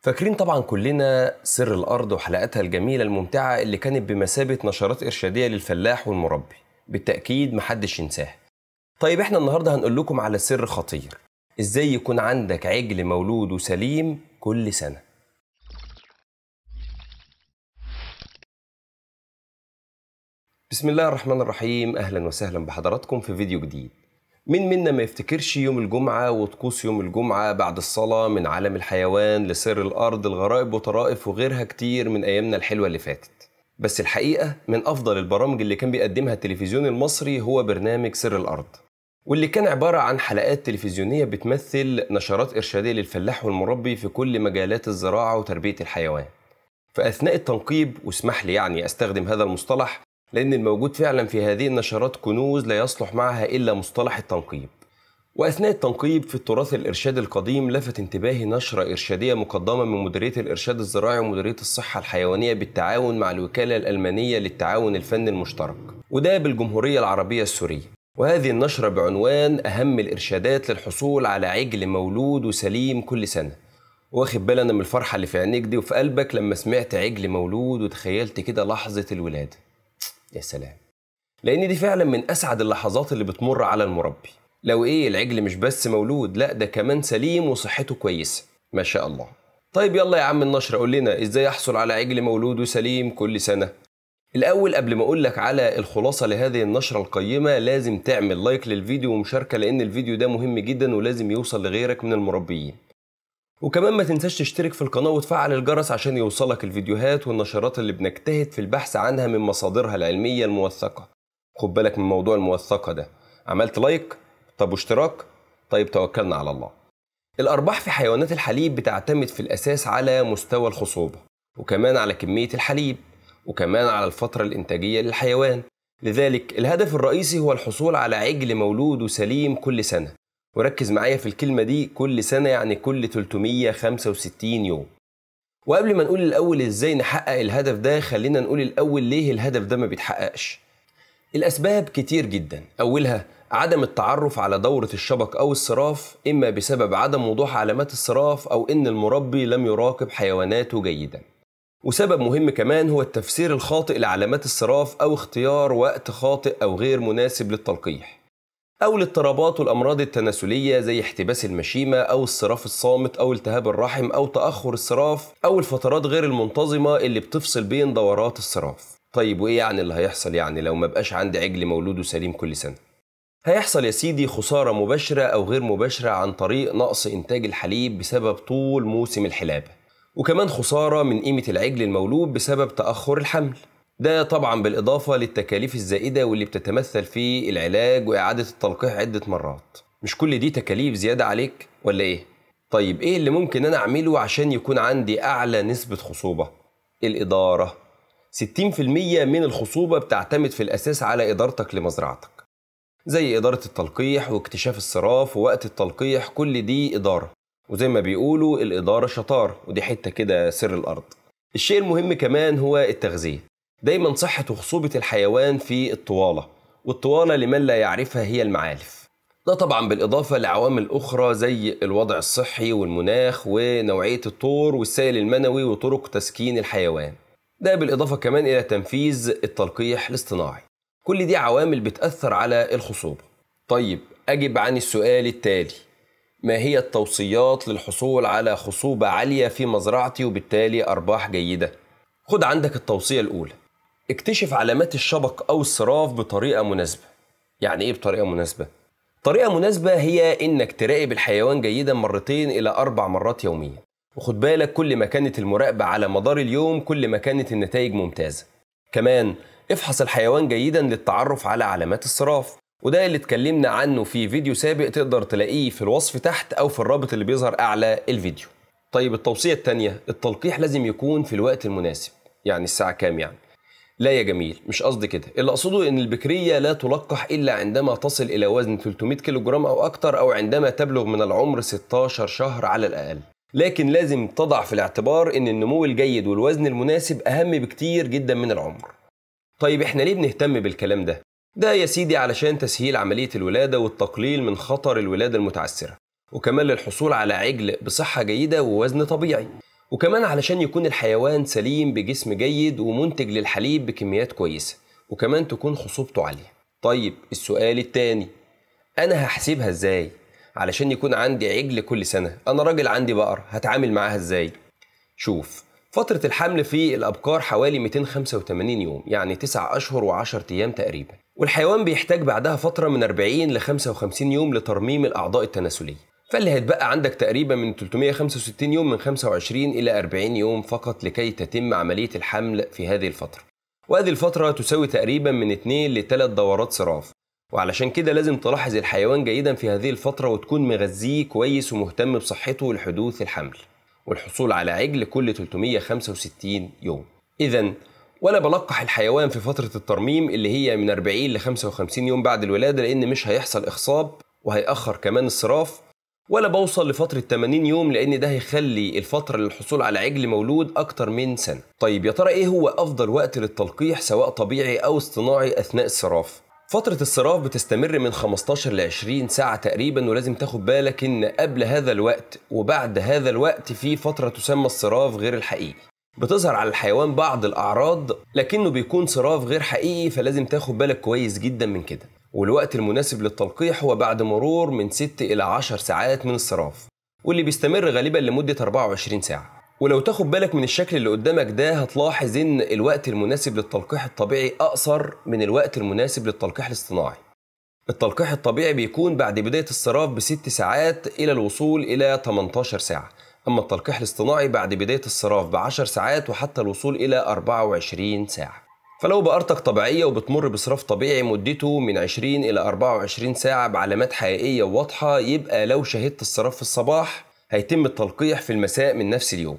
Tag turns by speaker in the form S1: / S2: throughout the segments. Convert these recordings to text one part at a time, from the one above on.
S1: فاكرين طبعا كلنا سر الأرض وحلقاتها الجميلة الممتعة اللي كانت بمثابة نشرات إرشادية للفلاح والمربي بالتأكيد محدش ينساها طيب احنا النهاردة هنقول لكم على سر خطير ازاي يكون عندك عجل مولود وسليم كل سنة بسم الله الرحمن الرحيم أهلا وسهلا بحضراتكم في فيديو جديد مين منا ما يفتكرش يوم الجمعة وطقوس يوم الجمعة بعد الصلاة من عالم الحيوان لسر الأرض الغرائب وطرائف وغيرها كتير من أيامنا الحلوة اللي فاتت بس الحقيقة من أفضل البرامج اللي كان بيقدمها التلفزيون المصري هو برنامج سر الأرض واللي كان عبارة عن حلقات تلفزيونية بتمثل نشرات إرشادية للفلاح والمربي في كل مجالات الزراعة وتربية الحيوان فأثناء التنقيب واسمح لي يعني أستخدم هذا المصطلح لأن الموجود فعلا في هذه النشرات كنوز لا يصلح معها إلا مصطلح التنقيب وأثناء التنقيب في التراث الإرشاد القديم لفت انتباهي نشرة إرشادية مقدمة من مديرية الإرشاد الزراعي ومديرية الصحة الحيوانية بالتعاون مع الوكالة الألمانية للتعاون الفني المشترك وده بالجمهورية العربية السورية وهذه النشرة بعنوان أهم الإرشادات للحصول على عجل مولود وسليم كل سنة واخد بالنا أنا من الفرحة اللي في عينيك دي وفي قلبك لما سمعت عجل مولود وتخيلت كده لحظة الولادة يا سلام لان دي فعلا من اسعد اللحظات اللي بتمر على المربي لو ايه العجل مش بس مولود لا ده كمان سليم وصحته كويسه ما شاء الله طيب يلا يا عم النشر قول لنا ازاي احصل على عجل مولود وسليم كل سنه الاول قبل ما اقول لك على الخلاصه لهذه النشره القيمه لازم تعمل لايك للفيديو ومشاركه لان الفيديو ده مهم جدا ولازم يوصل لغيرك من المربيين وكمان ما تنساش تشترك في القناة وتفعل الجرس عشان يوصلك الفيديوهات والنشرات اللي بنجتهد في البحث عنها من مصادرها العلمية الموثقة خد بالك من موضوع الموثقة ده عملت لايك طب واشتراك طيب توكلنا على الله الأرباح في حيوانات الحليب بتعتمد في الأساس على مستوى الخصوبة وكمان على كمية الحليب وكمان على الفترة الإنتاجية للحيوان لذلك الهدف الرئيسي هو الحصول على عجل مولود وسليم كل سنة وركز معايا في الكلمة دي كل سنة يعني كل 365 يوم وقبل ما نقول الأول إزاي نحقق الهدف ده خلينا نقول الأول ليه الهدف ده ما بيتحققش الأسباب كتير جدا أولها عدم التعرف على دورة الشبك أو الصراف إما بسبب عدم وضوح علامات الصراف أو إن المربي لم يراقب حيواناته جيدا وسبب مهم كمان هو التفسير الخاطئ لعلامات الصراف أو اختيار وقت خاطئ أو غير مناسب للتلقيح أو الاضطرابات والأمراض التناسلية زي احتباس المشيمة أو الصراف الصامت أو التهاب الرحم أو تأخر الصراف أو الفترات غير المنتظمة اللي بتفصل بين دورات الصراف طيب وإيه يعني اللي هيحصل يعني لو ما بقاش عندي عجل مولود سليم كل سنة هيحصل يا سيدي خسارة مباشرة أو غير مباشرة عن طريق نقص إنتاج الحليب بسبب طول موسم الحلابة وكمان خسارة من قيمة العجل المولود بسبب تأخر الحمل ده طبعا بالإضافة للتكاليف الزائدة واللي بتتمثل في العلاج وإعادة التلقيح عدة مرات مش كل دي تكاليف زيادة عليك ولا إيه؟ طيب إيه اللي ممكن أنا أعمله عشان يكون عندي أعلى نسبة خصوبة؟ الإدارة 60% من الخصوبة بتعتمد في الأساس على إدارتك لمزرعتك زي إدارة التلقيح واكتشاف الصراف ووقت التلقيح كل دي إدارة وزي ما بيقولوا الإدارة شطار ودي حتة كده سر الأرض الشيء المهم كمان هو التغذية دايما صحة وخصوبة الحيوان في الطوالة والطوالة لمن لا يعرفها هي المعالف ده طبعا بالإضافة لعوامل أخرى زي الوضع الصحي والمناخ ونوعية الطور والسائل المنوي وطرق تسكين الحيوان ده بالإضافة كمان إلى تنفيذ التلقيح الاصطناعي كل دي عوامل بتأثر على الخصوبة طيب أجب عن السؤال التالي ما هي التوصيات للحصول على خصوبة عالية في مزرعتي وبالتالي أرباح جيدة؟ خد عندك التوصية الأولى اكتشف علامات الشبق أو الصراف بطريقة مناسبة يعني إيه بطريقة مناسبة؟ طريقة مناسبة هي إنك تراقب الحيوان جيدا مرتين إلى أربع مرات يوميا وخد بالك كل ما كانت المراقبة على مدار اليوم كل ما كانت النتائج ممتازة كمان افحص الحيوان جيدا للتعرف على علامات الصراف وده اللي اتكلمنا عنه في فيديو سابق تقدر تلاقيه في الوصف تحت أو في الرابط اللي بيظهر أعلى الفيديو طيب التوصية التانية التلقيح لازم يكون في الوقت المناسب يعني الساعة كام يعني لا يا جميل مش قصدي كده اللي اقصده ان البكريه لا تلقح الا عندما تصل الى وزن 300 جرام او اكتر او عندما تبلغ من العمر 16 شهر على الاقل لكن لازم تضع في الاعتبار ان النمو الجيد والوزن المناسب اهم بكتير جدا من العمر طيب احنا ليه بنهتم بالكلام ده ده يا سيدي علشان تسهيل عمليه الولاده والتقليل من خطر الولاده المتعسره وكمان للحصول على عجل بصحه جيده ووزن طبيعي وكمان علشان يكون الحيوان سليم بجسم جيد ومنتج للحليب بكميات كويسة وكمان تكون خصوبته عالية طيب السؤال التاني أنا هحسبها إزاي؟ علشان يكون عندي عجل كل سنة أنا راجل عندي بقر هتعامل معاها إزاي؟ شوف فترة الحمل في الأبقار حوالي 285 يوم يعني 9 أشهر و10 أيام تقريبا والحيوان بيحتاج بعدها فترة من 40 ل 55 يوم لترميم الأعضاء التناسلية فاللي هيتبقى عندك تقريبا من 365 يوم من 25 إلى 40 يوم فقط لكي تتم عملية الحمل في هذه الفترة وهذه الفترة تساوي تقريبا من 2 ل 3 دورات صراف وعلشان كده لازم تلاحظ الحيوان جيدا في هذه الفترة وتكون مغذيه كويس ومهتم بصحته لحدوث الحمل والحصول على عجل كل 365 يوم إذا ولا بلقح الحيوان في فترة الترميم اللي هي من 40 ل 55 يوم بعد الولادة لأن مش هيحصل إخصاب وهيأخر كمان الصراف ولا بوصل لفتره 80 يوم لان ده هيخلي الفتره للحصول على عجل مولود اكتر من سنه طيب يا ترى ايه هو افضل وقت للتلقيح سواء طبيعي او اصطناعي اثناء الصراف فترة الصراف بتستمر من 15 ل 20 ساعة تقريبا ولازم تاخد بالك ان قبل هذا الوقت وبعد هذا الوقت في فترة تسمى الصراف غير الحقيقي بتظهر على الحيوان بعض الأعراض لكنه بيكون صراف غير حقيقي فلازم تاخد بالك كويس جدا من كده والوقت المناسب للتلقيح هو بعد مرور من 6 إلى 10 ساعات من الصراف واللي بيستمر غالبا لمدة 24 ساعة ولو تاخد بالك من الشكل اللي قدامك ده هتلاحظ ان الوقت المناسب للتلقيح الطبيعي اقصر من الوقت المناسب للتلقيح الاصطناعي التلقيح الطبيعي بيكون بعد بداية الصراف بست ساعات إلى الوصول إلى 18 ساعة أما التلقيح الاصطناعي بعد بداية الصراف ب 10 ساعات وحتى الوصول إلى 24 ساعة فلو بقرتك طبيعية وبتمر بصراف طبيعي مدته من 20 إلى 24 ساعة بعلامات حقيقية واضحة يبقى لو شهدت الصراف في الصباح هيتم التلقيح في المساء من نفس اليوم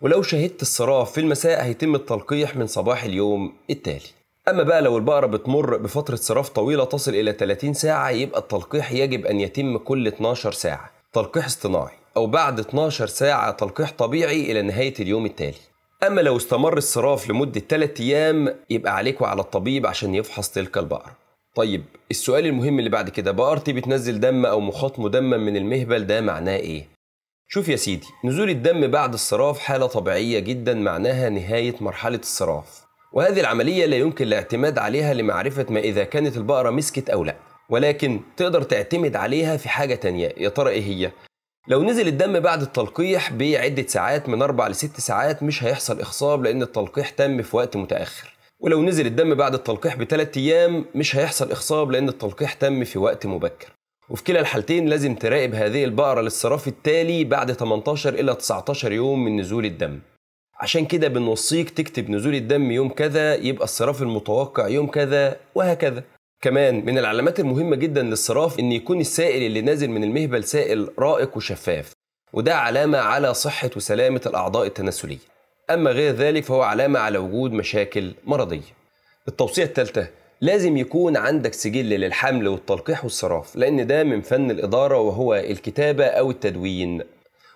S1: ولو شهدت الصراف في المساء هيتم التلقيح من صباح اليوم التالي أما بقى لو البقرة بتمر بفترة صراف طويلة تصل إلى 30 ساعة يبقى التلقيح يجب أن يتم كل 12 ساعة تلقيح اصطناعي أو بعد 12 ساعة تلقيح طبيعي إلى نهاية اليوم التالي أما لو استمر الصراف لمدة 3 أيام يبقى عليكوا على الطبيب عشان يفحص تلك البقرة طيب السؤال المهم اللي بعد كده بقرتي بتنزل دم أو مخاط مدمم من المهبل ده معناه إيه؟ شوف يا سيدي نزول الدم بعد الصراف حالة طبيعية جدا معناها نهاية مرحلة الصراف وهذه العملية لا يمكن الاعتماد عليها لمعرفة ما إذا كانت البقرة مسكت أو لا ولكن تقدر تعتمد عليها في حاجة تانية يا ترى إيه هي؟ لو نزل الدم بعد التلقيح بعدة ساعات من 4 ل 6 ساعات مش هيحصل إخصاب لأن التلقيح تم في وقت متأخر ولو نزل الدم بعد التلقيح بثلاث أيام مش هيحصل إخصاب لأن التلقيح تم في وقت مبكر وفي كلا الحالتين لازم تراقب هذه البقرة للصراف التالي بعد 18 إلى 19 يوم من نزول الدم عشان كده بنوصيك تكتب نزول الدم يوم كذا يبقى الصراف المتوقع يوم كذا وهكذا كمان من العلامات المهمة جدا للصراف إن يكون السائل اللي نازل من المهبل سائل رائق وشفاف وده علامة على صحة وسلامة الأعضاء التناسلية أما غير ذلك فهو علامة على وجود مشاكل مرضية التوصية الثالثة لازم يكون عندك سجل للحمل والتلقيح والصراف لأن ده من فن الإدارة وهو الكتابة أو التدوين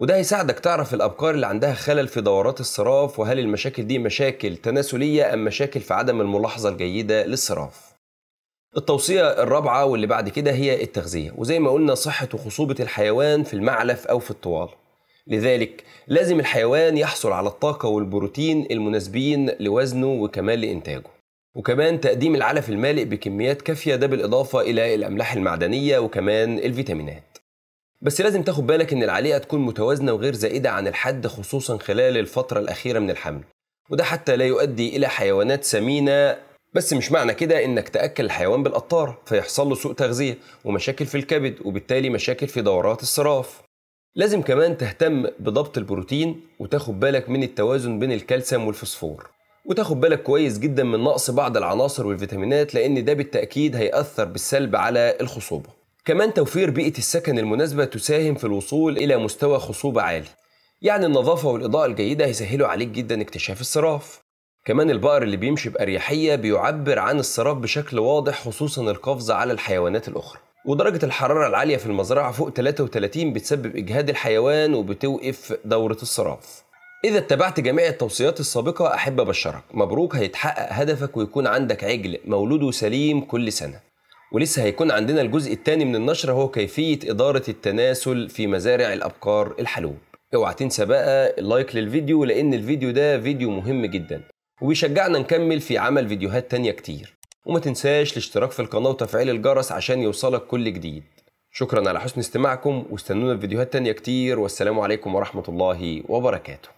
S1: وده هيساعدك تعرف الأبقار اللي عندها خلل في دورات الصراف وهل المشاكل دي مشاكل تناسلية أم مشاكل في عدم الملاحظة الجيدة للصراف التوصية الرابعة واللي بعد كده هي التغذية وزي ما قلنا صحة وخصوبة الحيوان في المعلف أو في الطوال لذلك لازم الحيوان يحصل على الطاقة والبروتين المناسبين لوزنه وكمان لإنتاجه وكمان تقديم العلف المالئ بكميات كافية ده بالإضافة إلى الأملاح المعدنية وكمان الفيتامينات بس لازم تاخد بالك إن العليقة تكون متوازنة وغير زائدة عن الحد خصوصا خلال الفترة الأخيرة من الحمل وده حتى لا يؤدي إلى حيوانات سمينة بس مش معنى كده انك تاكل الحيوان بالقطاره فيحصل له سوء تغذيه ومشاكل في الكبد وبالتالي مشاكل في دورات الصراف لازم كمان تهتم بضبط البروتين وتاخد بالك من التوازن بين الكالسيوم والفوسفور وتاخد بالك كويس جدا من نقص بعض العناصر والفيتامينات لان ده بالتاكيد هياثر بالسلب على الخصوبه كمان توفير بيئه السكن المناسبه تساهم في الوصول الى مستوى خصوبه عالي يعني النظافه والاضاءه الجيده هيسهلوا عليك جدا اكتشاف الصراف كمان البقر اللي بيمشي بأريحية بيعبر عن السراب بشكل واضح خصوصا القفز على الحيوانات الأخرى ودرجة الحرارة العالية في المزرعة فوق 33 بتسبب إجهاد الحيوان وبتوقف دورة الصراف إذا اتبعت جميع التوصيات السابقة أحب أبشرك مبروك هيتحقق هدفك ويكون عندك عجل مولود وسليم كل سنة ولسه هيكون عندنا الجزء الثاني من النشرة هو كيفية إدارة التناسل في مزارع الأبقار الحلوب اوعى تنسى بقى اللايك للفيديو لأن الفيديو ده فيديو مهم جدا وبيشجعنا نكمل في عمل فيديوهات تانية كتير وما تنساش الاشتراك في القناة وتفعيل الجرس عشان يوصلك كل جديد شكرا على حسن استماعكم واستنونا في فيديوهات تانية كتير والسلام عليكم ورحمة الله وبركاته